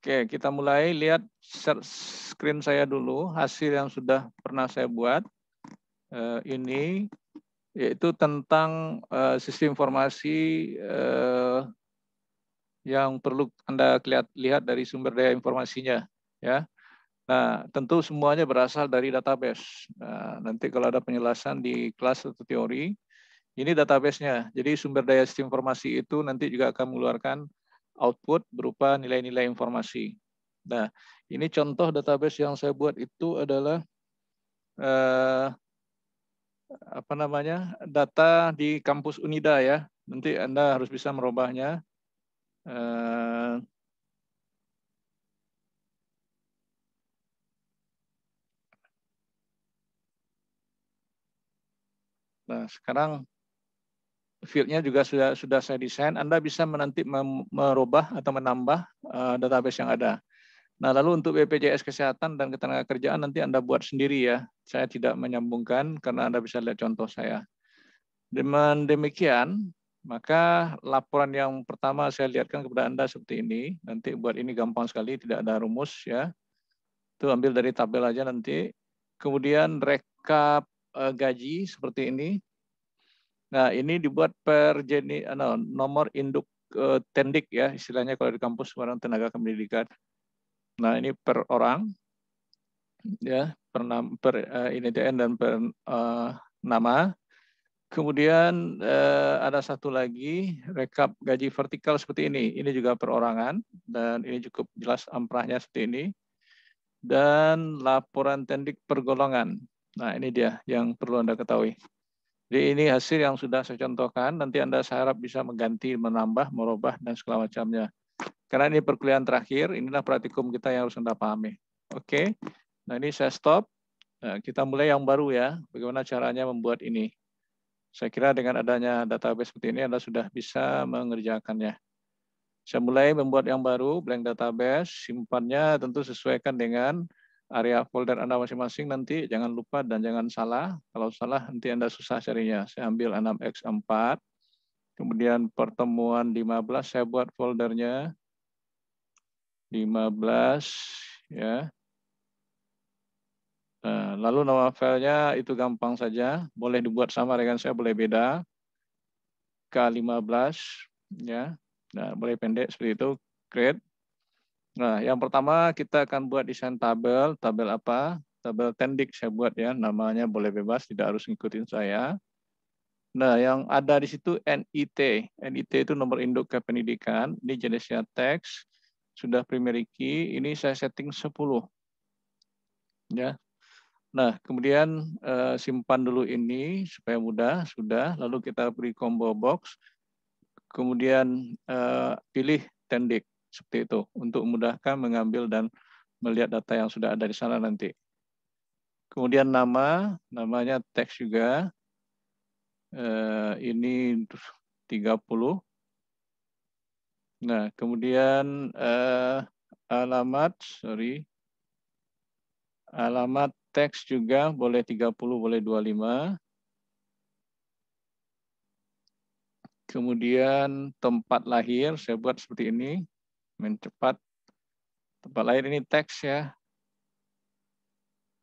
Oke, kita mulai. Lihat screen saya dulu, hasil yang sudah pernah saya buat. Eh, ini yaitu tentang eh, sistem informasi eh, yang perlu Anda lihat dari sumber daya informasinya. ya. Nah, tentu semuanya berasal dari database. Nah, nanti kalau ada penjelasan di kelas atau teori, ini databasenya. Jadi sumber daya sistem informasi itu nanti juga akan mengeluarkan output berupa nilai-nilai informasi. Nah, ini contoh database yang saya buat itu adalah eh, apa namanya data di kampus Unida ya. Nanti Anda harus bisa merubahnya. Eh, nah, sekarang fieldnya juga sudah sudah saya desain. Anda bisa menanti merubah atau menambah uh, database yang ada. Nah, lalu untuk BPJS Kesehatan dan Ketenagakerjaan nanti Anda buat sendiri ya. Saya tidak menyambungkan karena Anda bisa lihat contoh saya. Dengan demikian, maka laporan yang pertama saya lihatkan kepada Anda seperti ini. Nanti buat ini gampang sekali, tidak ada rumus ya. Itu ambil dari tabel aja nanti. Kemudian rekap eh, gaji seperti ini. Nah, ini dibuat per jeni, no, nomor induk uh, tendik ya, istilahnya kalau di kampus orang tenaga kependidikan. Nah, ini per orang, ya, per, per uh, eh, INTN dan per uh, nama. Kemudian eh, ada satu lagi rekap gaji vertikal seperti ini. Ini juga perorangan dan ini cukup jelas amprahnya seperti ini. Dan laporan tendik pergolongan. Nah ini dia yang perlu Anda ketahui. Jadi ini hasil yang sudah saya contohkan, nanti Anda saya harap bisa mengganti, menambah, merubah, dan segala macamnya. Karena ini perkuliahan terakhir, inilah praktikum kita yang harus Anda pahami. Oke, nah ini saya stop. Nah, kita mulai yang baru ya, bagaimana caranya membuat ini. Saya kira dengan adanya database seperti ini, Anda sudah bisa mengerjakannya. Saya mulai membuat yang baru, blank database, simpannya tentu sesuaikan dengan area folder Anda masing-masing nanti jangan lupa dan jangan salah. Kalau salah nanti Anda susah carinya. Saya ambil 6X4, kemudian pertemuan 15 saya buat foldernya. 15 ya. Nah, lalu nama filenya itu gampang saja, boleh dibuat sama dengan saya, boleh beda. K15 ya. Nah, boleh pendek seperti itu, create Nah, yang pertama kita akan buat desain tabel. Tabel apa? Tabel tendik saya buat ya. Namanya boleh bebas, tidak harus ngikutin saya. Nah, yang ada di situ NIT. NIT itu nomor induk kependidikan. Ini jenisnya teks. Sudah primary key. Ini saya setting 10. Ya. Nah, kemudian eh, simpan dulu ini supaya mudah. Sudah. Lalu kita beri combo box. Kemudian eh, pilih tendik seperti itu untuk memudahkan mengambil dan melihat data yang sudah ada di sana nanti. Kemudian nama, namanya teks juga. Eh, ini 30. Nah, kemudian eh, alamat, sorry. Alamat teks juga boleh 30, boleh 25. Kemudian tempat lahir, saya buat seperti ini main cepat. Tempat lain ini teks ya.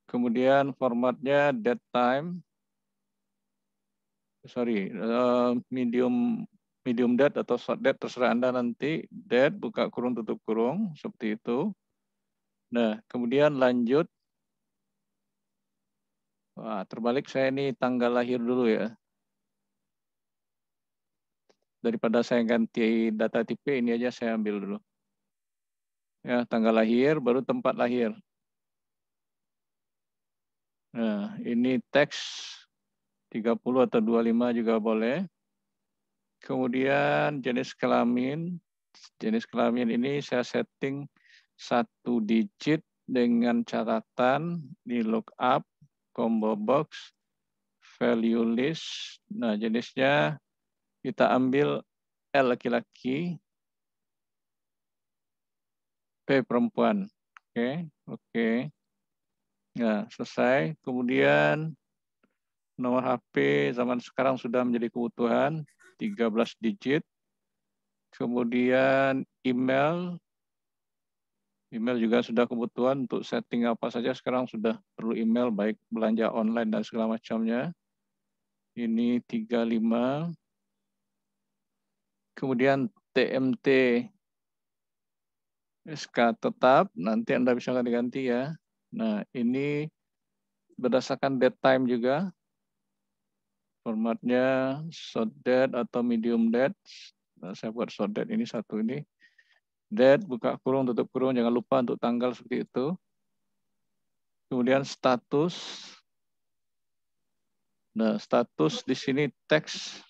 Kemudian formatnya dead time. Sorry, eh, medium medium dead atau short dead terserah Anda nanti. Dead buka kurung tutup kurung seperti itu. Nah, kemudian lanjut Wah, terbalik saya ini tanggal lahir dulu ya. Daripada saya ganti data tipe, ini aja saya ambil dulu ya tanggal lahir baru tempat lahir. Nah, ini teks 30 atau 25 juga boleh. Kemudian jenis kelamin. Jenis kelamin ini saya setting satu digit dengan catatan di lookup, combo box, value list. Nah, jenisnya kita ambil L laki-laki, P perempuan. Oke, okay. oke. Okay. Ya, nah, selesai. Kemudian nomor HP zaman sekarang sudah menjadi kebutuhan 13 digit. Kemudian email email juga sudah kebutuhan untuk setting apa saja sekarang sudah perlu email baik belanja online dan segala macamnya. Ini 35. Kemudian TMT SK tetap, nanti Anda bisa ganti-ganti ya. Nah, ini berdasarkan dead time juga. Formatnya short dead atau medium dead. Nah, saya buat short dead ini satu ini. Dead, buka kurung, tutup kurung. Jangan lupa untuk tanggal seperti itu. Kemudian status. Nah, status di sini teks.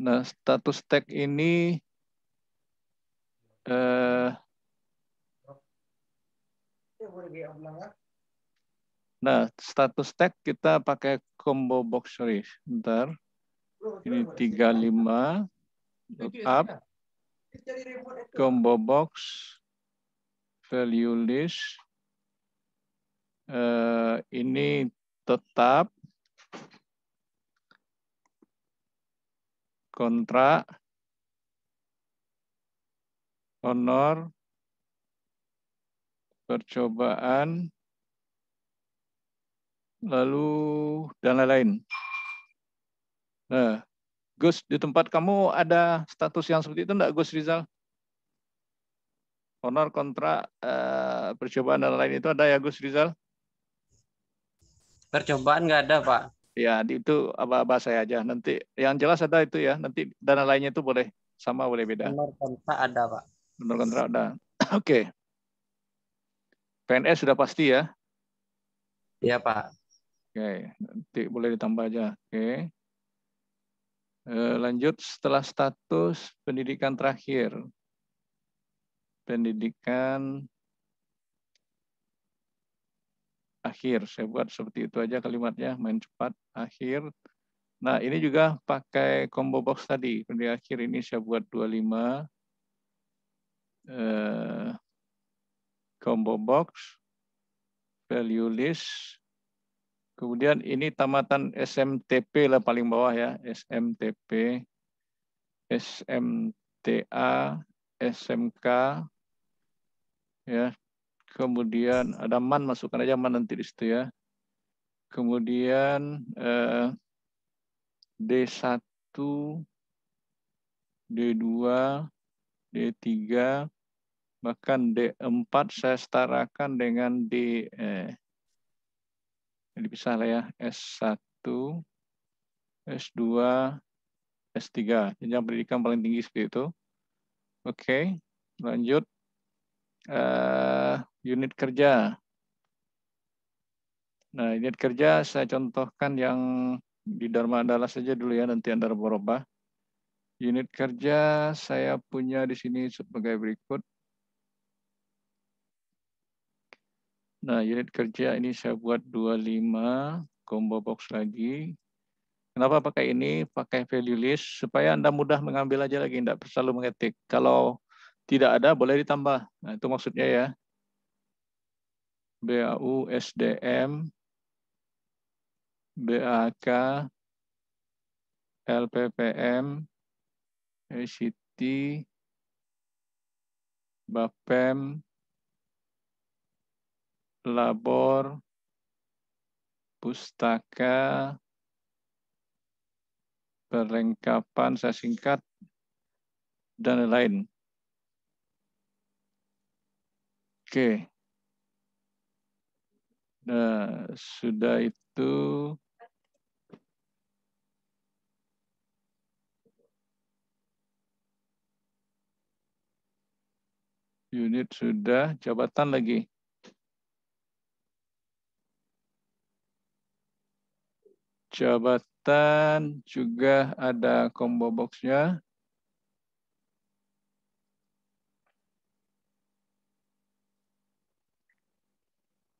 Nah, status tag ini eh, Nah, status tag kita pakai combo box sorry, Bentar. Ini 35 up combo box value list uh, ini tetap kontrak honor percobaan, lalu dan lain-lain. Nah, Gus, di tempat kamu ada status yang seperti itu enggak, Gus Rizal? Honor, kontrak, eh, percobaan, dan lain itu ada ya, Gus Rizal? Percobaan nggak ada, Pak. Ya, itu apa-apa saya aja. Nanti yang jelas ada itu ya. Nanti dana lainnya itu boleh sama, boleh beda. Honor kontrak ada, Pak. Honor kontrak ada. Oke. Okay. PNS sudah pasti ya? Iya, Pak. Oke, nanti boleh ditambah aja. Oke. Eh, lanjut setelah status pendidikan terakhir. Pendidikan akhir. Saya buat seperti itu aja kalimatnya, main cepat, akhir. Nah, ini juga pakai combo box tadi. Di akhir ini saya buat 25. Eh, combo box, value list, kemudian ini tamatan SMTP lah paling bawah ya, SMTP, SMTA, SMK, ya, kemudian ada man masukkan aja man nanti di situ ya, kemudian eh, D1, D2, D3, bahkan D4 saya setarakan dengan D eh, bisa lah ya S1 S2 S3 jenjang pendidikan paling tinggi seperti itu oke lanjut uh, unit kerja nah unit kerja saya contohkan yang di Dharma Adalah saja dulu ya nanti antara berubah unit kerja saya punya di sini sebagai berikut Nah, unit kerja ini saya buat 25 combo box lagi. Kenapa pakai ini? Pakai value list supaya Anda mudah mengambil aja lagi, tidak perlu mengetik. Kalau tidak ada boleh ditambah. Nah, itu maksudnya ya. BAU SDM BAK LPPM ICT BAPEM labor, pustaka, perlengkapan saya singkat, dan lain-lain. Oke. Nah, sudah itu unit sudah, jabatan lagi. jabatan juga ada combo boxnya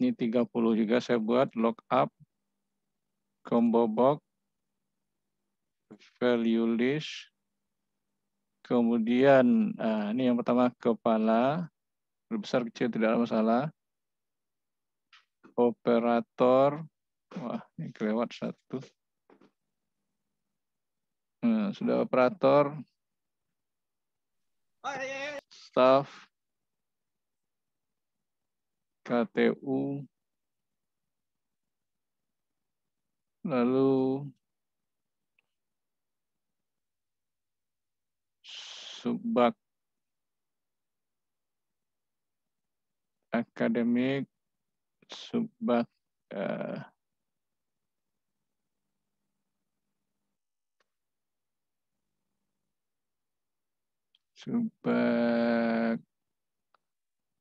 nya Ini 30 juga saya buat lock up combo box value list. Kemudian eh, ini yang pertama kepala besar kecil tidak ada masalah. Operator Wah, ini kelewat satu. Nah, sudah operator. Staff. KTU. Lalu subak akademik subak. uh, go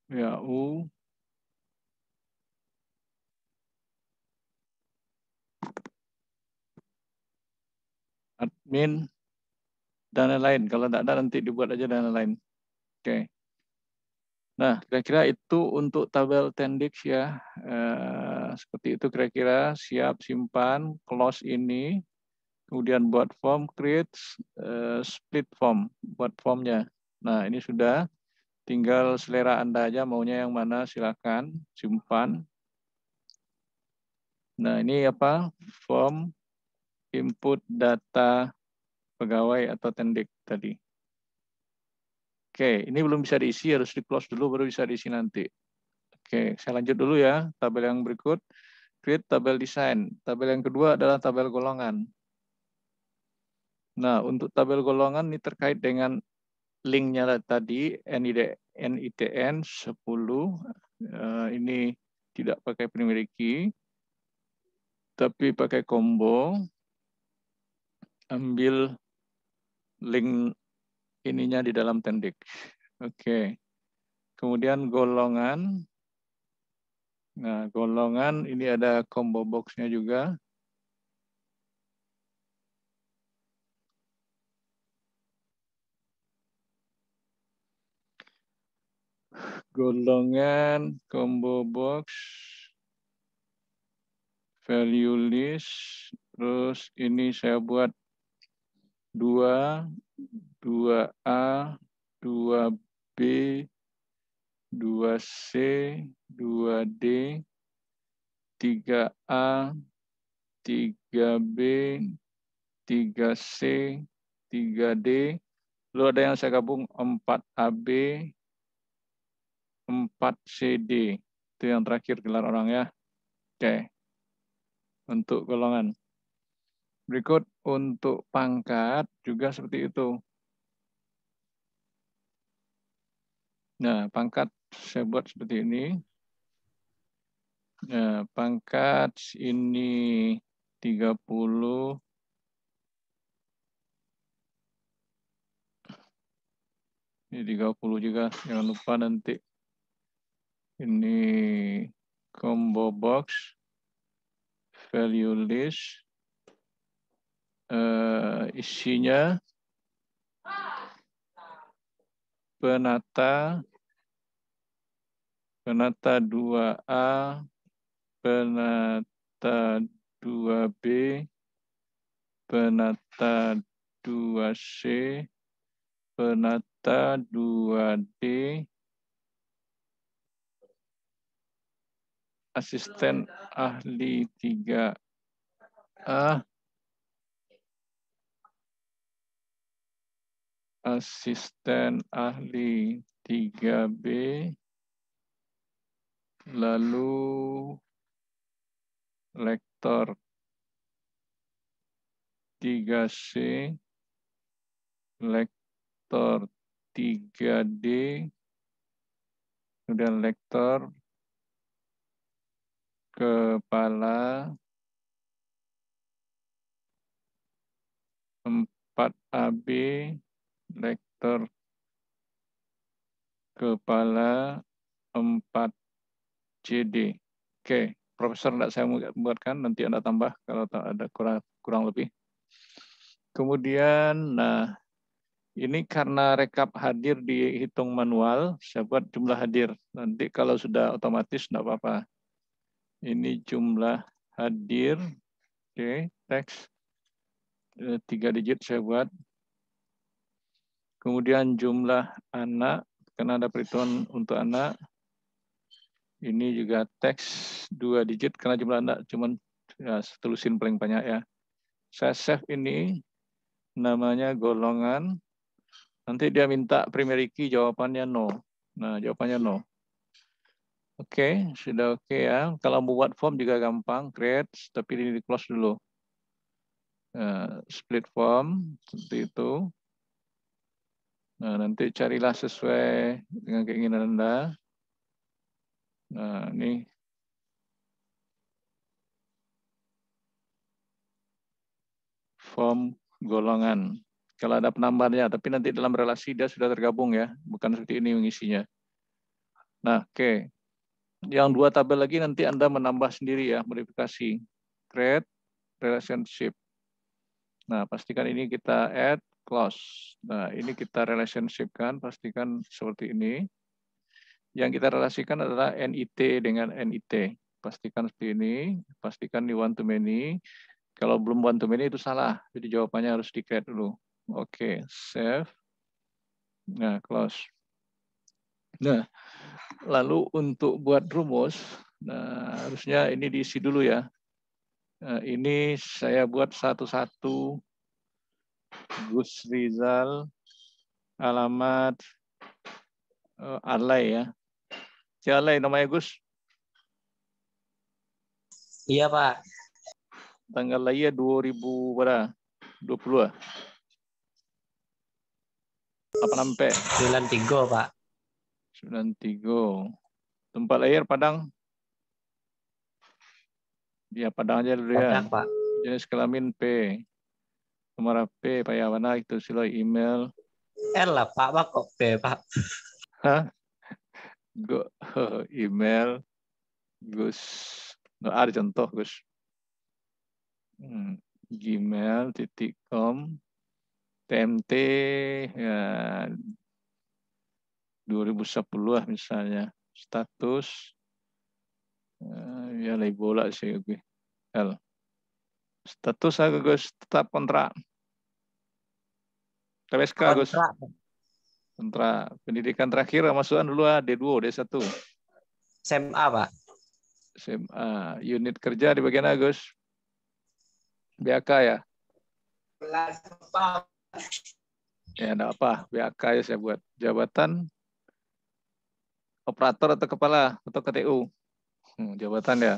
ya u Admin dan lain-lain. Kalau tidak ada nanti dibuat aja dan lain-lain. Oke. Okay. Nah, kira-kira itu untuk tabel tendix ya. uh, seperti itu kira-kira siap simpan close ini. Kemudian buat form create uh, split form buat formnya. Nah, ini sudah tinggal selera Anda aja maunya yang mana silakan simpan. Nah, ini apa? Form input data pegawai atau tendik tadi. Oke, ini belum bisa diisi, harus di-close dulu baru bisa diisi nanti. Oke, saya lanjut dulu ya, tabel yang berikut. Create tabel desain. Tabel yang kedua adalah tabel golongan. Nah, untuk tabel golongan ini terkait dengan linknya tadi NITN 10 eh, ini tidak pakai primary key tapi pakai combo ambil link ininya di dalam tendik. Oke. Okay. Kemudian golongan. Nah, golongan ini ada combo box-nya juga. golongan combo box value list terus ini saya buat 2 2A 2B 2C 2D 3A 3B 3C 3D lalu ada yang saya gabung 4AB 4CD. Itu yang terakhir gelar orang ya. Oke. Untuk golongan. Berikut untuk pangkat juga seperti itu. Nah, pangkat saya buat seperti ini. Nah, pangkat ini 30 ini 30 juga jangan lupa nanti ini combo box value list uh, isinya penata penata 2A penata 2B penata 2C penata 2D asisten ahli 3A ah. asisten ahli 3B lalu lektor 3C lektor 3D kemudian lektor kepala 4 ab lektor kepala empat cd oke profesor tidak saya buatkan nanti anda tambah kalau ada kurang kurang lebih kemudian nah ini karena rekap hadir dihitung manual saya buat jumlah hadir nanti kalau sudah otomatis tidak apa-apa ini jumlah hadir. Oke, okay, teks. Eh, tiga digit saya buat. Kemudian jumlah anak, karena ada perhitungan untuk anak. Ini juga teks dua digit, karena jumlah anak cuma ya, eh, setelusin paling banyak ya. Saya save ini, namanya golongan. Nanti dia minta primary key, jawabannya no. Nah, jawabannya no. Oke, okay, sudah oke okay ya. Kalau membuat form juga gampang, create, tapi ini di close dulu. Uh, split form, seperti itu. Nah, nanti carilah sesuai dengan keinginan Anda. Nah, ini form golongan. Kalau ada penambahannya, tapi nanti dalam relasi dia sudah tergabung ya, bukan seperti ini mengisinya. Nah, oke. Okay. Yang dua tabel lagi nanti Anda menambah sendiri ya, modifikasi. Create relationship. Nah, pastikan ini kita add clause. Nah, ini kita relationship kan, pastikan seperti ini. Yang kita relasikan adalah NIT dengan NIT. Pastikan seperti ini, pastikan di one to many. Kalau belum one to many itu salah, jadi jawabannya harus di-create dulu. Oke, okay, save. Nah, close. Nah, lalu untuk buat rumus, nah harusnya ini diisi dulu ya. Nah, ini saya buat satu-satu Gus Rizal alamat uh, eh, Alay ya. Si Alay namanya Gus? Iya Pak. Tanggal lahir 2000 berapa? 20 ya? apa nampe? 93 Pak. Tigo, Tempat lahir Padang? Ya, Padang aja dulu ya. Padang, Jenis kelamin P. Nomor P, Pak Yawana, itu silo email. R lah, Pak. Pak, kok P, Pak? Hah? Go, email. Gus. No, ada contoh, Gus. Hmm. Gmail titik TMT, ya, 2010 misalnya status eh, ya lagi bola sih gue L status aku Gus tetap kontrak TPSK Gus kontrak pendidikan terakhir masukan dulu ah D2 D1 SMA Pak SMA unit kerja di bagian Agus BAK ya ya enggak apa BAK ya saya buat jabatan operator atau kepala atau KTU? Hmm, jabatan ya.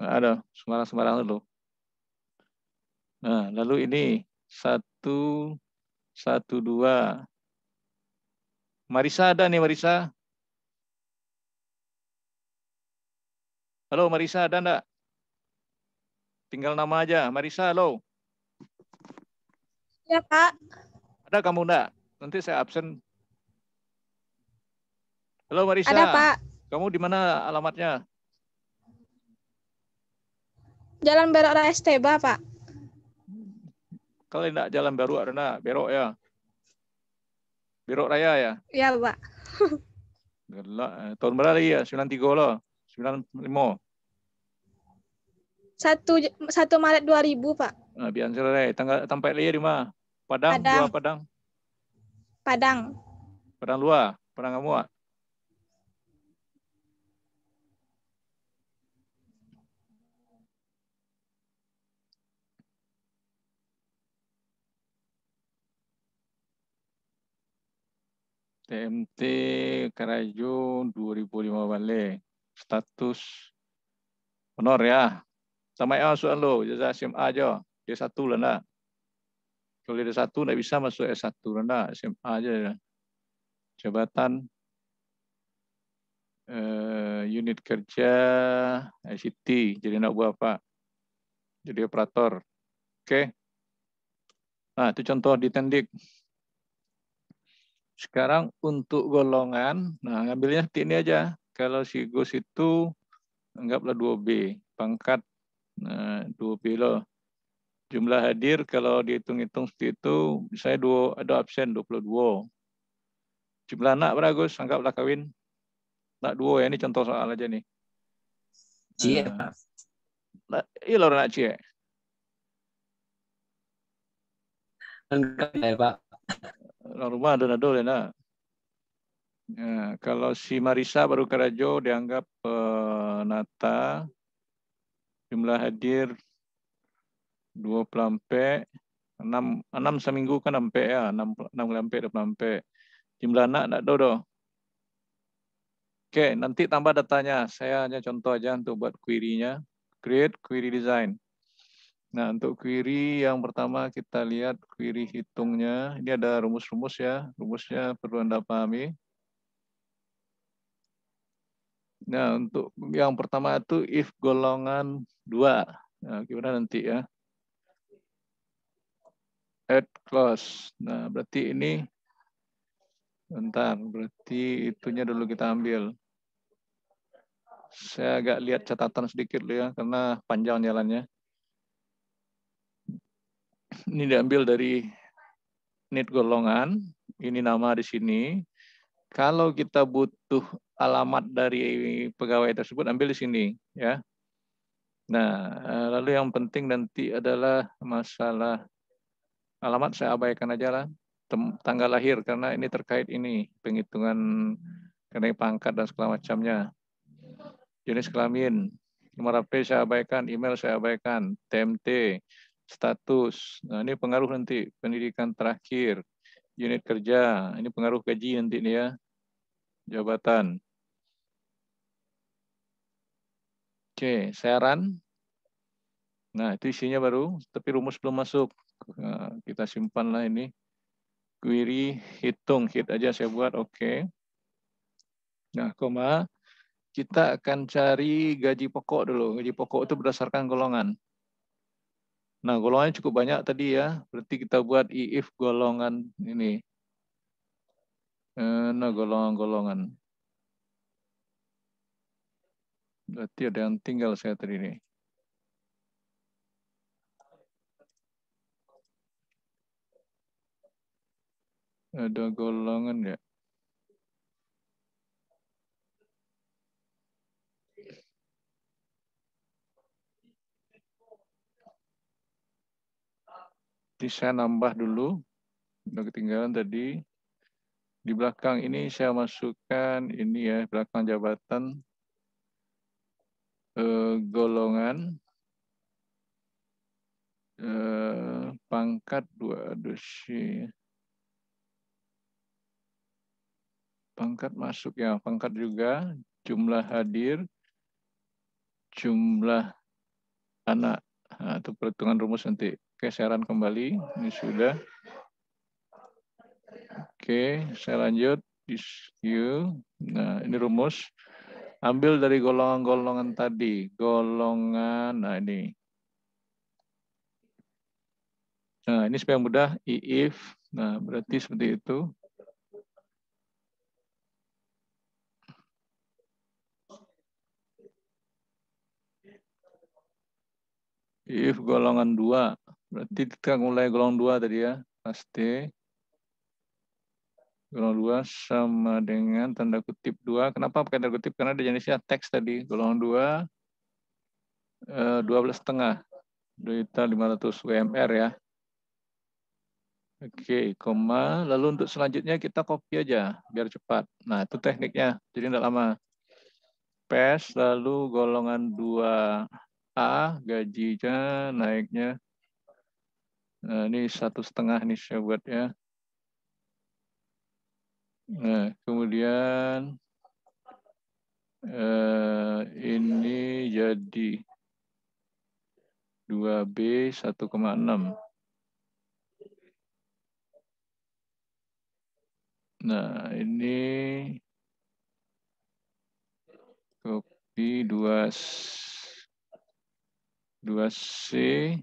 Nah, ada, sembarang-sembarang dulu. Nah, lalu ini satu satu dua. Marisa ada nih Marisa. Halo Marisa ada enggak? Tinggal nama aja. Marisa, halo. Ya, Kak. Ada kamu enggak? Nanti saya absen Halo Marisa. Ada Pak. Kamu di mana alamatnya? Jalan Berok Steba Pak. Kalau tidak Jalan Baru Arena, Berok ya. Berok Raya ya? Iya, Pak. Gelak. Eh, tahun berapa ya? 93 lah. 95. Satu satu Maret dua ribu Pak. Nah, biar selesai. Eh, Tanggal tempat dia di mana? Padang, Padang. Padang. Padang. Padang luar, Padang Amua. TMT Karajo 2005 Bale Status honor ya. Sama ya soal lo, jasa SMA aja. D1 lah nak. Kalau D1 tidak bisa masuk S1 lah nak. SMA aja. ya. Jabatan Uh, unit kerja ICT. Jadi nak buat apa? Jadi operator. Oke. Okay. Nah, itu contoh di tendik. Sekarang untuk golongan, nah ngambilnya seperti ini aja. Kalau si Gus itu anggaplah 2B, pangkat nah, 2B loh. Jumlah hadir kalau dihitung-hitung seperti itu, misalnya dua, ada absen 22. Jumlah anak berapa Gus? Anggaplah kawin. Nak dua ya, ini contoh soal aja nih. Cie, nah, Pak. Iya, lor anak cie. Enggak ya, Pak. Ramadan ada nado Ya, kalau si Marisa baru Karajo dianggap penata eh, jumlah hadir dua pelampe enam enam seminggu kan pe ya enam enam lampe dua pelampe jumlah anak nak dodo Oke, okay, nanti tambah datanya. Saya hanya contoh aja untuk buat query-nya. Create query design. Nah, untuk query yang pertama kita lihat query hitungnya. Ini ada rumus-rumus ya. Rumusnya perlu Anda pahami. Nah, untuk yang pertama itu if golongan 2. Nah, gimana nanti ya? Add clause. Nah, berarti ini bentar, berarti itunya dulu kita ambil. Saya agak lihat catatan sedikit dulu ya karena panjang jalannya. Ini diambil dari net golongan. Ini nama di sini. Kalau kita butuh alamat dari pegawai tersebut, ambil di sini. ya. Nah, eh, lalu yang penting nanti adalah masalah alamat saya abaikan aja lah tanggal lahir karena ini terkait ini penghitungan kenaikan pangkat dan segala macamnya jenis kelamin nomor HP saya abaikan email saya abaikan TMT status. Nah, ini pengaruh nanti pendidikan terakhir, unit kerja, ini pengaruh gaji nanti nih ya, jabatan. Oke, saran. Nah, itu isinya baru, tapi rumus belum masuk. Nah, kita simpanlah ini. Query, hitung, hit aja saya buat, oke. Okay. Nah, koma, kita akan cari gaji pokok dulu. Gaji pokok itu berdasarkan golongan. Nah, golongannya cukup banyak tadi ya. Berarti kita buat if golongan ini. Eh, nah, golongan-golongan. Berarti ada yang tinggal saya tadi ini. Ada golongan ya. Ini saya nambah dulu, Sudah ketinggalan tadi. Di belakang ini saya masukkan ini ya, belakang jabatan eh, golongan eh, pangkat dua dosi pangkat masuk ya pangkat juga jumlah hadir jumlah anak nah, perhitungan rumus nanti Oke, saya kembali. Ini sudah. Oke, saya lanjut. This you. Nah, ini rumus. Ambil dari golongan-golongan tadi. Golongan, nah ini. Nah, ini supaya mudah. if. Nah, berarti seperti itu. If golongan 2. Berarti kita mulai golong dua tadi ya, pasti D. Golongan 2 sama dengan tanda kutip 2. Kenapa pakai tanda kutip? Karena ada jenisnya teks tadi. golong 2, eh, dua belas setengah. Duita 500 WMR ya. Oke, koma. Lalu untuk selanjutnya kita copy aja, biar cepat. Nah, itu tekniknya. Jadi tidak lama. Pes, lalu golongan 2A, gajinya naiknya Nah, ini satu setengah nih saya buat ya. Nah, kemudian eh, ini jadi 2B 1,6. Nah, ini kopi 2 2C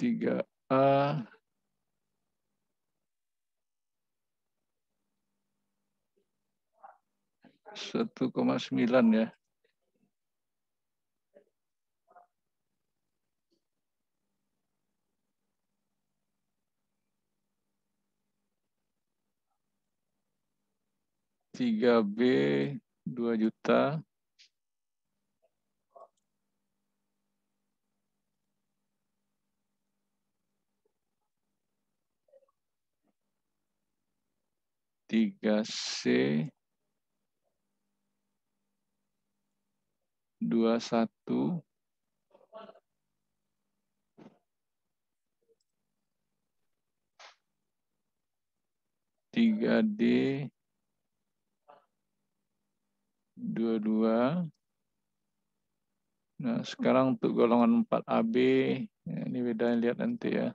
tiga a satu koma sembilan ya. Tiga B dua juta. 3C 21 3D 22 Nah, sekarang untuk golongan 4AB, ya, nah, ini beda lihat nanti ya.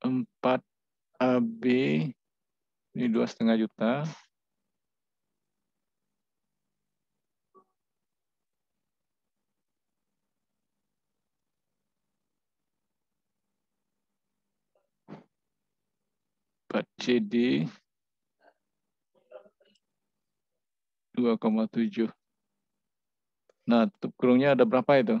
4 AB ini dua setengah juta. Empat CD dua koma tujuh. Nah, tutup kurungnya ada berapa itu?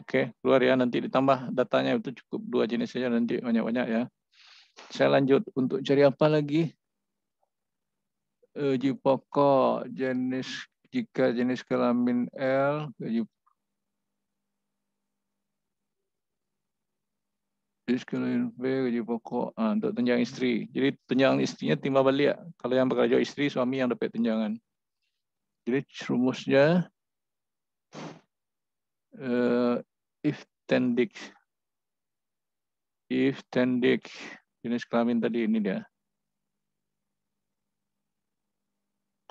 Oke, keluar ya nanti ditambah datanya itu cukup dua jenis saja nanti banyak-banyak ya. Saya lanjut untuk cari apa lagi? Uji pokok jenis jika jenis kelamin L uji jenis kelamin B uji pokok ah, untuk tunjangan istri. Jadi tunjangan istrinya timbal balik. ya. Kalau yang bekerja istri suami yang dapat tunjangan. Jadi rumusnya eh, If tendik, if tendik jenis kelamin tadi ini dia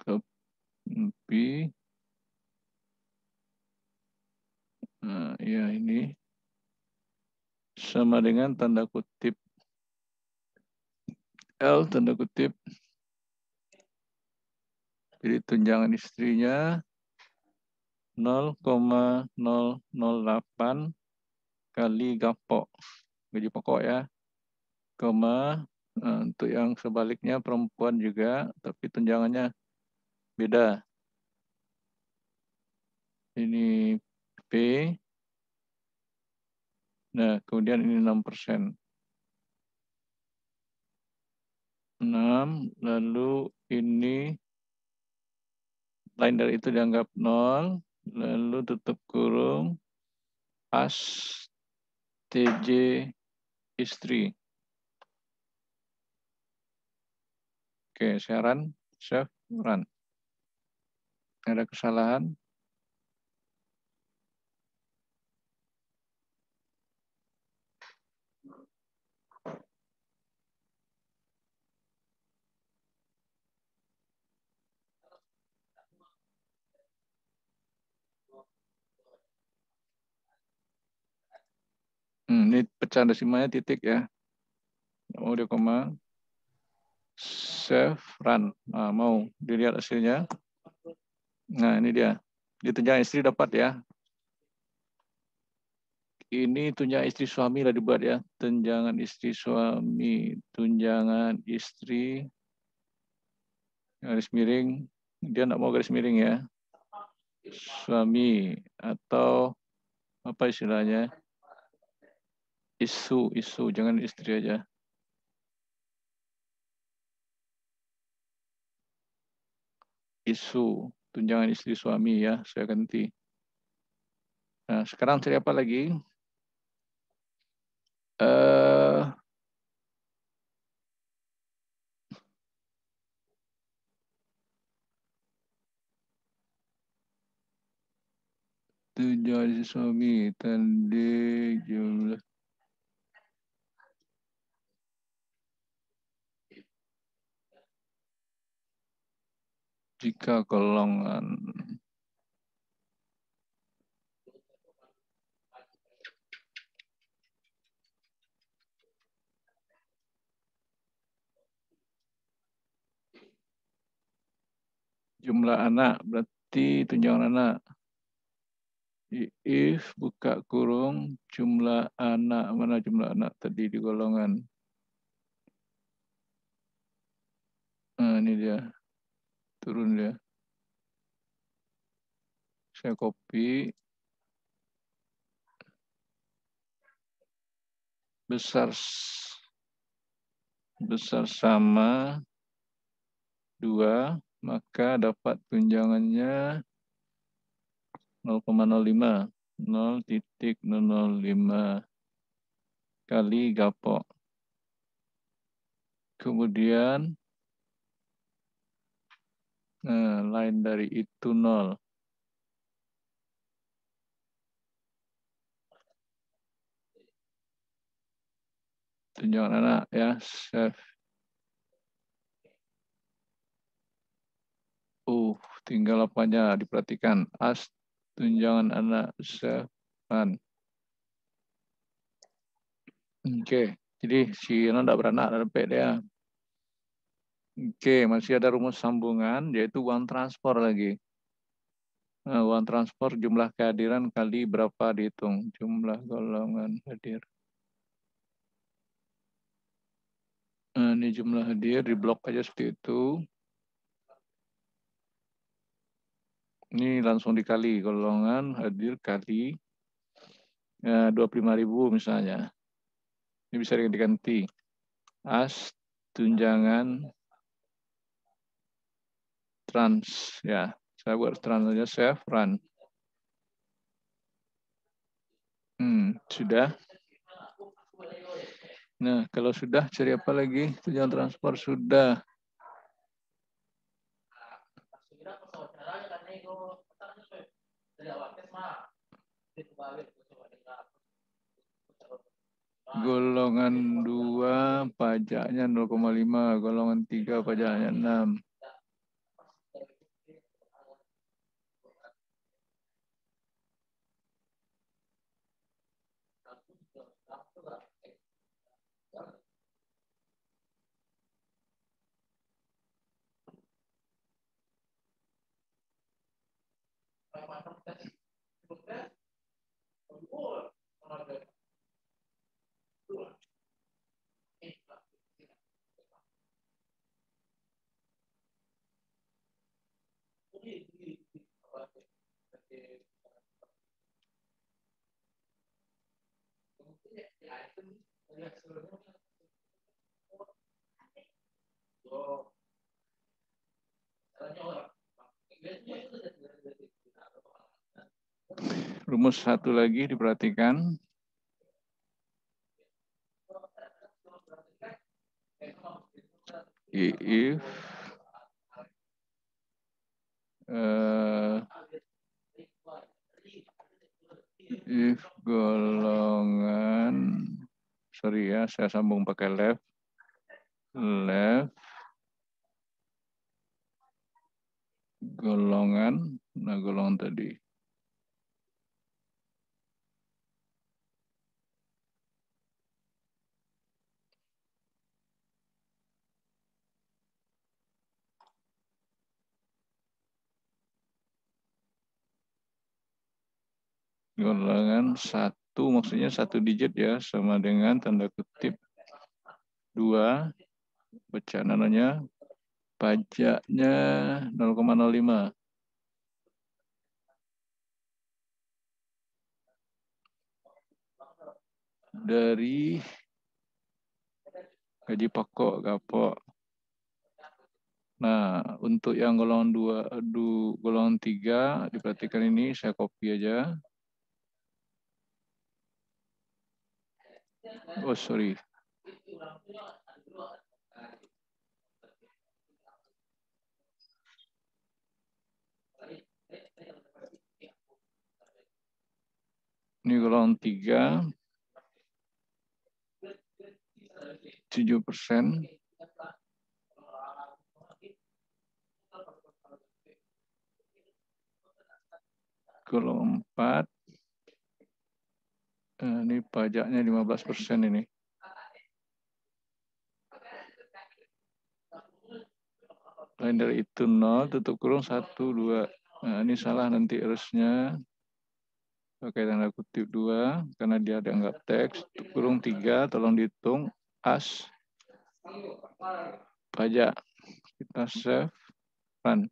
tapi nah, ya ini sama dengan tanda kutip L tanda kutip jadi tunjangan istrinya 0,008 kali gapok. Gaji pokok ya. Koma, eh, untuk yang sebaliknya perempuan juga, tapi tunjangannya beda. Ini P. Nah, kemudian ini 6 persen. 6, lalu ini lain dari itu dianggap 0, lalu tutup kurung as TJ istri. Oke, saya run, save, run. Ada kesalahan, Hmm, ini pecahan desimalnya titik ya. Mau dia koma. Save run. Nah, mau dilihat hasilnya. Nah, ini dia. Di tunjangan istri dapat ya. Ini tunjangan istri suami lah dibuat ya. Tunjangan istri suami, tunjangan istri garis miring. Dia nggak mau garis miring ya. Suami atau apa istilahnya? isu isu jangan istri aja isu tunjangan istri suami ya saya ganti nah sekarang cari apa lagi uh, tunjangan istri suami tanda jumlah jika golongan jumlah anak berarti tunjangan anak if buka kurung jumlah anak mana jumlah anak tadi di golongan nah, ini dia turun ya. Saya copy. Besar besar sama 2, maka dapat tunjangannya 0,05. 0,005 kali gapok. Kemudian Nah, lain dari itu nol. Tunjangan anak ya, chef. Uh, tinggal apanya diperhatikan. As tunjangan anak sepan. Oke, okay. jadi si anak tidak beranak dan PDA. dia. Oke, masih ada rumus sambungan, yaitu uang transfer lagi. Nah, uang transfer jumlah kehadiran kali berapa dihitung. Jumlah golongan hadir. Nah, ini jumlah hadir, di blok aja seperti itu. Ini langsung dikali, golongan hadir kali ya, 25.000 misalnya. Ini bisa diganti. As, tunjangan, trans ya saya buat trans aja saya run hmm, sudah nah kalau sudah cari apa lagi tujuan transport sudah Golongan 2 pajaknya 0,5, golongan 3 pajaknya 6. Oh, Rumus satu lagi diperhatikan. If uh, if golongan sorry ya saya sambung pakai left left golongan nah golongan tadi golongan satu maksudnya satu digit ya sama dengan tanda kutip dua becanannya pajaknya 0,05 dari gaji pokok gapok. Nah, untuk yang golongan dua, golongan tiga diperhatikan ini saya copy aja. Oh, sorry. Ini golongan tiga, tujuh persen. Golongan empat. Eh, ini pajaknya 15 persen ini. Lain dari itu nol, tutup kurung satu dua. Nah, ini salah nanti harusnya. Pakai tanda kutip dua, karena dia dianggap teks. Tutup kurung tiga, tolong dihitung. As, pajak. Kita save, run.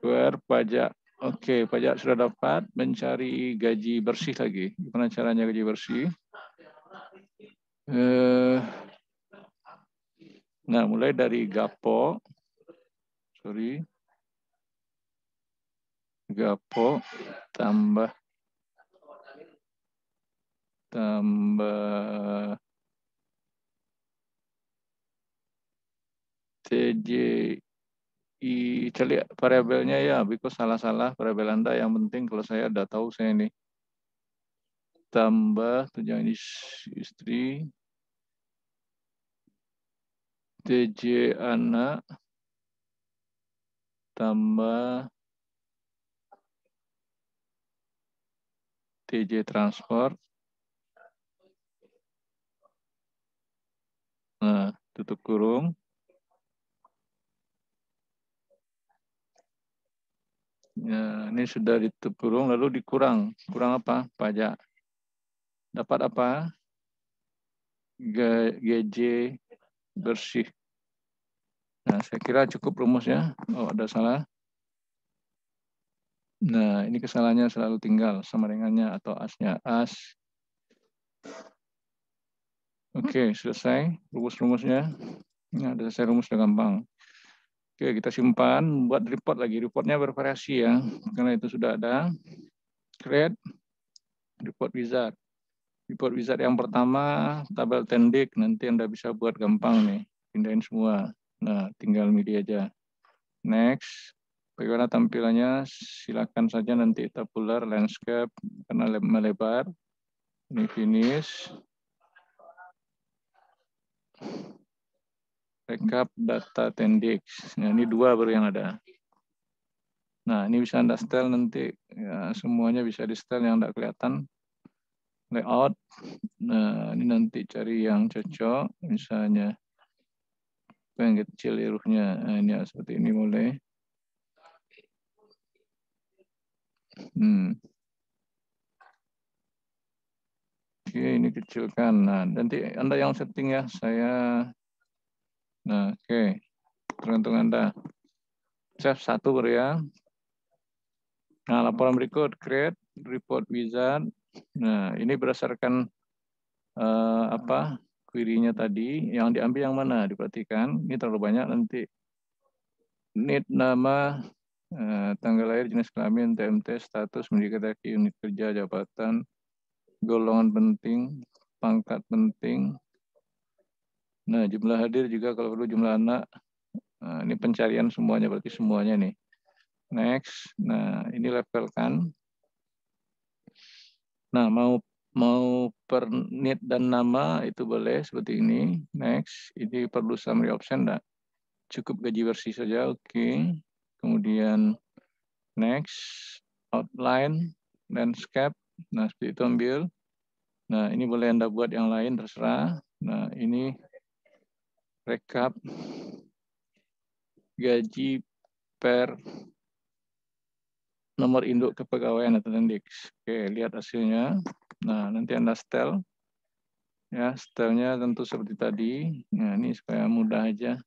Keluar pajak Oke, okay, pajak sudah dapat. Mencari gaji bersih lagi. Gimana caranya gaji bersih? Eh, nah, mulai dari gapo. Sorry. Gapo tambah tambah TJ i celi variabelnya ya, because salah-salah variabel Anda yang penting kalau saya udah tahu saya ini. Tambah tunjangan istri, TJ anak, tambah TJ transport. Nah, tutup kurung. Ya, ini sudah ditepurung lalu dikurang. Kurang apa? Pajak. Dapat apa? GJ bersih. Nah, saya kira cukup rumusnya. Oh, ada salah. Nah, ini kesalahannya selalu tinggal sama dengannya atau asnya. As. Oke, okay, selesai rumus-rumusnya. Nah, ada selesai rumus sudah gampang. Oke, kita simpan, buat report lagi. Reportnya bervariasi ya, karena itu sudah ada. Create report wizard. Report wizard yang pertama, tabel tendik, nanti Anda bisa buat gampang nih. Pindahin semua. Nah, tinggal media aja. Next. Bagaimana tampilannya? Silakan saja nanti tabular, landscape, karena melebar. Ini finish backup data tendix. Nah, ini dua baru yang ada. Nah, ini bisa Anda setel nanti ya, semuanya bisa di setel yang tidak kelihatan. Layout. Nah, ini nanti cari yang cocok misalnya pengen kecil iruhnya Nah, ini ya, seperti ini mulai. Hmm. Oke, ini kecilkan. Nah, nanti Anda yang setting ya. Saya Nah, oke. Okay. Tergantung Anda. Chef satu baru ya. Nah, laporan berikut create report wizard. Nah, ini berdasarkan uh, apa? query-nya tadi yang diambil yang mana diperhatikan. Ini terlalu banyak nanti need nama uh, tanggal lahir, jenis kelamin, TMT, status, mendekati unit kerja, jabatan, golongan penting, pangkat penting, Nah, jumlah hadir juga kalau perlu jumlah anak. Nah, ini pencarian semuanya, berarti semuanya nih. Next. Nah, ini levelkan. Nah, mau mau per need dan nama itu boleh seperti ini. Next, ini perlu summary option enggak? Cukup gaji bersih saja, oke. Okay. Kemudian next, outline, landscape. Nah, seperti itu ambil. Nah, ini boleh Anda buat yang lain terserah. Nah, ini rekap gaji per nomor induk kepegawaian atau index. Oke, lihat hasilnya. Nah, nanti Anda setel. Ya, setelnya tentu seperti tadi. Nah, ini supaya mudah aja.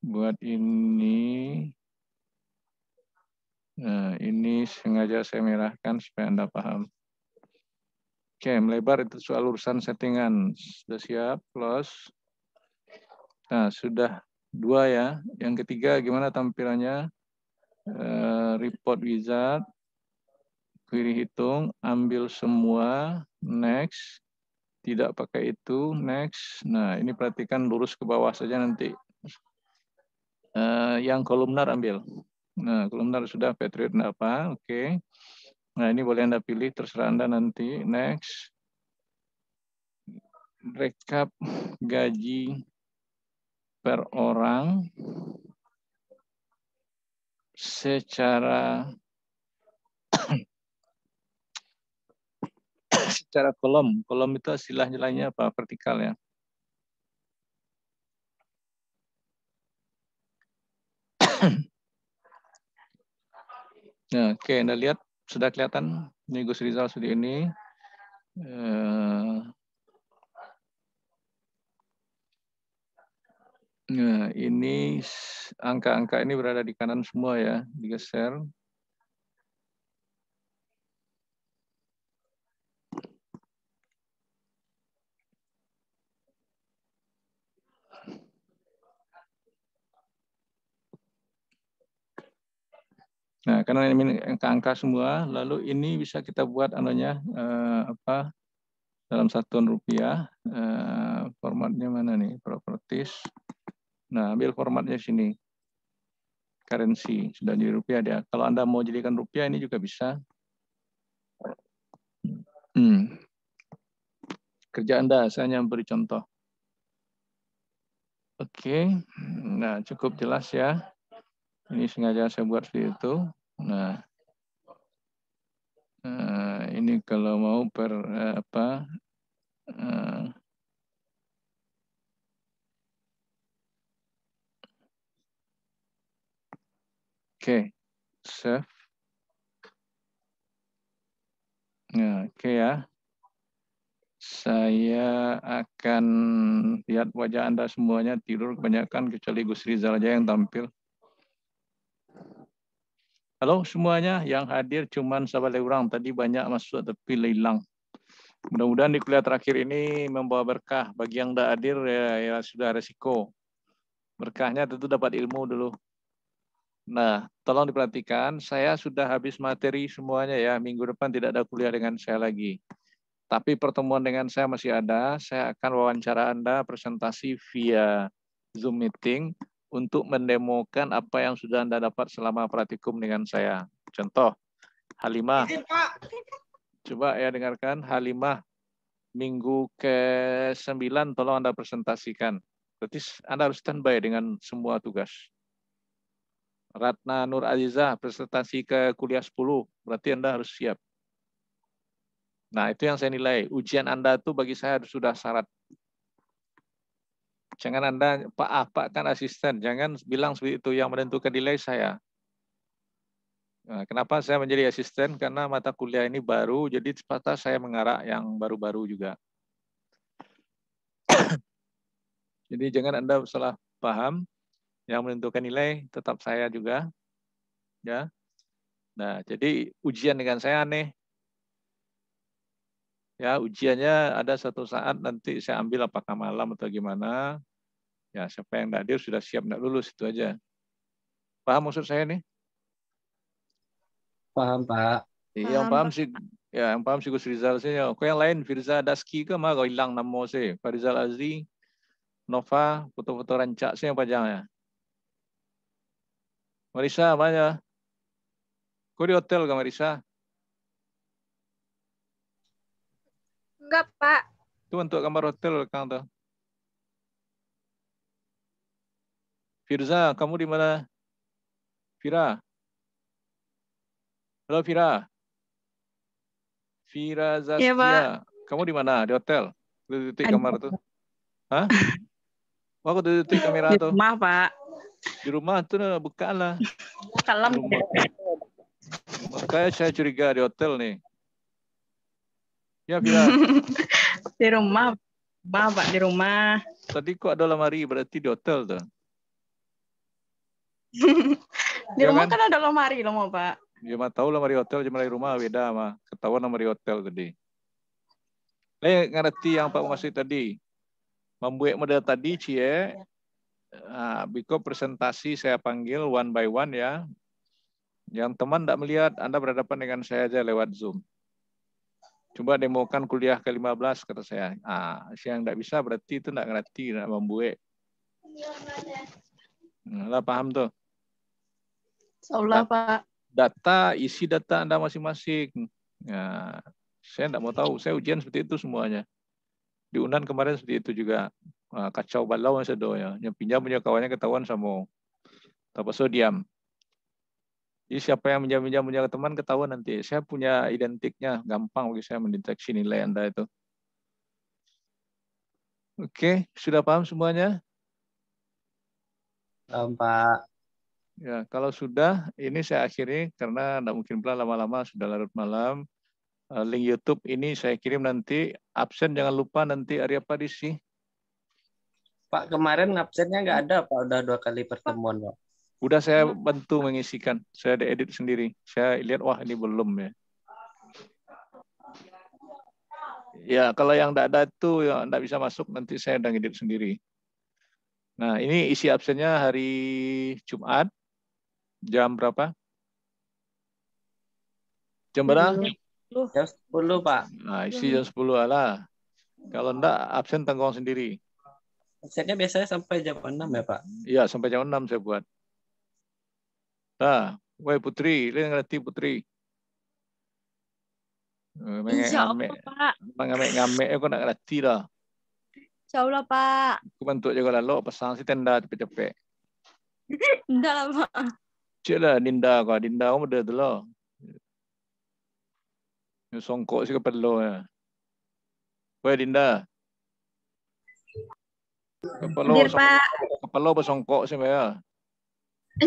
Buat ini. Nah, ini sengaja saya merahkan supaya Anda paham. Oke, melebar itu soal urusan settingan. Sudah siap, plus. Nah, sudah dua ya. Yang ketiga gimana tampilannya? Uh, report wizard, query hitung, ambil semua, next, tidak pakai itu, next. Nah, ini perhatikan lurus ke bawah saja nanti. Uh, yang kolumnar ambil. Nah, kolumnar sudah, Patriot apa, oke. Okay. Nah, ini boleh Anda pilih, terserah Anda nanti, next. Rekap gaji per orang secara secara kolom. Kolom itu nilainya apa? Vertikal ya. Nah, oke, Anda lihat sudah kelihatan ini Gus Rizal sudah eh, ini. Nah, ini angka-angka ini berada di kanan semua ya, digeser. Nah, karena ini angka-angka semua, lalu ini bisa kita buat anunya eh, apa dalam satuan rupiah. Eh, formatnya mana nih? Properties. Nah, ambil formatnya sini. Currency, sudah jadi rupiah dia. Kalau Anda mau jadikan rupiah, ini juga bisa. Hmm. Kerja Anda, saya hanya memberi contoh. Oke, nah cukup jelas ya. Ini sengaja saya buat seperti itu. Nah, eh, ini kalau mau per eh, apa eh, Oke, save. Nah, oke okay ya. Saya akan lihat wajah Anda semuanya tidur kebanyakan kecuali Gus Rizal aja yang tampil. Halo semuanya yang hadir cuman sahabat orang tadi banyak masuk tapi hilang. Mudah-mudahan di kuliah terakhir ini membawa berkah bagi yang tidak hadir ya, ya sudah resiko. Berkahnya tentu dapat ilmu dulu. Nah, tolong diperhatikan, saya sudah habis materi semuanya ya. Minggu depan tidak ada kuliah dengan saya lagi. Tapi pertemuan dengan saya masih ada. Saya akan wawancara Anda presentasi via Zoom meeting untuk mendemokan apa yang sudah Anda dapat selama praktikum dengan saya. Contoh, Halimah. Coba ya dengarkan, Halimah. Minggu ke-9 tolong Anda presentasikan. Berarti Anda harus standby dengan semua tugas. Ratna Nur Aziza presentasi ke kuliah 10, berarti Anda harus siap. Nah, itu yang saya nilai. Ujian Anda tuh bagi saya sudah syarat. Jangan Anda, Pak, Apa kan asisten. Jangan bilang seperti itu yang menentukan nilai saya. Nah, kenapa saya menjadi asisten? Karena mata kuliah ini baru, jadi sepatah saya mengarah yang baru-baru juga. jadi jangan Anda salah paham. Yang menentukan nilai tetap saya juga. Ya. Nah, jadi ujian dengan saya aneh. Ya, ujiannya ada satu saat nanti saya ambil apakah malam atau gimana. Ya, siapa yang tidak hadir sudah siap tidak lulus itu aja. Paham maksud saya nih? Paham, Pak. Iya, yang paham sih Ya, yang paham sih Gus Rizal sih. Ya, kau yang lain, Firza Daski ke mah kau hilang nama sih. Farizal Azri, Nova, foto-foto rancak sih yang ya. Marisa, di hotel kan Marisa. Enggak, Pak. Itu untuk kamar hotel, kan Tuh. Firza, kamu di mana? Fira. Halo, Fira. Fira Zastia. Ya, Kamu di mana? Di hotel? Di titik kamar itu? Hah? Waktu oh, di titik kamera itu. Maaf, Pak. Di rumah tu nak bekal lah. Makanya saya curiga di hotel nih. Ya, bilang. di rumah. bapak di rumah. Tadi kok ada lemari berarti di hotel tuh. di ya, rumah kan? kan ada lemari loh, Pak. Ya mah tahu lemari hotel jam rumah beda mah. Ketahuan lemari hotel tadi. Leh ngerti yang Pak Masih tadi. Membuat model tadi cie uh, Biko presentasi saya panggil one by one ya. Yang teman tidak melihat, Anda berhadapan dengan saya aja lewat Zoom. Coba demokan kuliah ke-15, kata saya. Ah, siang tidak bisa berarti itu tidak ngerti, tidak membuat. Lah paham tuh. Seolah Pak. Data, isi data Anda masing-masing. Ya, saya tidak mau tahu. Saya ujian seperti itu semuanya. Di Unan kemarin seperti itu juga uh, kacau balau masa doya. Yang pinjam punya kawannya ketahuan sama tapi so diam. Jadi siapa yang pinjam-pinjam punya teman ketahuan nanti. Saya punya identiknya, gampang bagi saya mendeteksi nilai Anda itu. Oke, sudah paham semuanya? Paham, Pak. Ya, kalau sudah, ini saya akhiri karena tidak mungkin pula lama-lama sudah larut malam. Eh, link YouTube ini saya kirim nanti. Absen jangan lupa nanti Arya Padisi Pak kemarin absennya nggak hmm. ada Pak udah dua kali pertemuan Pak. Udah saya hmm. bantu mengisikan, saya edit sendiri. Saya lihat wah ini belum ya. Ya kalau yang tidak ada itu yang tidak bisa masuk nanti saya udah edit sendiri. Nah ini isi absennya hari Jumat jam berapa? Jam berapa? Jam 10 Pak. Nah isi jam 10 lah. Kalau enggak absen tanggung sendiri. Setnya biasanya sampai jam 6 ya Pak? Iya, sampai jam 6 saya buat. Nah, woi Putri, lihat ngerti Putri. Insya Allah Pak. Ngamek-ngamek, aku nak ngerti lah. Insya Allah Pak. Aku bantu juga lalu, pasang si tenda cepet-cepet. Tidak lah Pak. Cik lah, Ninda kau. Ninda kau muda tu lah. Songkok sih kepala lo ya. Woi Dinda, Kepelo, Anjir, Pak. Kepelo besongkok sih, Mbak?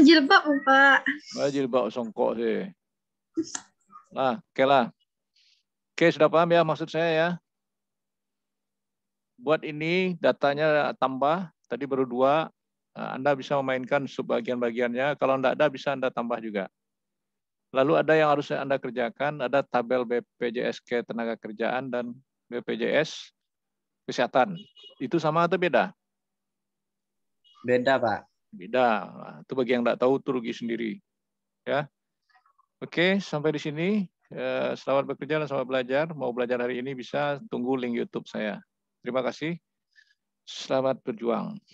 Jilbab, Pak. Mbak jilbab songkok sih. Nah, oke lah. Oke, okay, sudah paham ya maksud saya ya. Buat ini datanya tambah. Tadi baru dua. Nah, Anda bisa memainkan sebagian bagiannya Kalau tidak ada, bisa Anda tambah juga. Lalu ada yang harus Anda kerjakan, ada tabel BPJS ke tenaga kerjaan dan BPJS kesehatan. Itu sama atau beda? Beda, Pak. Beda. Nah, itu bagi yang tidak tahu itu rugi sendiri. Ya. Oke, sampai di sini. Ya, selamat bekerja dan selamat belajar. Mau belajar hari ini bisa tunggu link YouTube saya. Terima kasih. Selamat berjuang.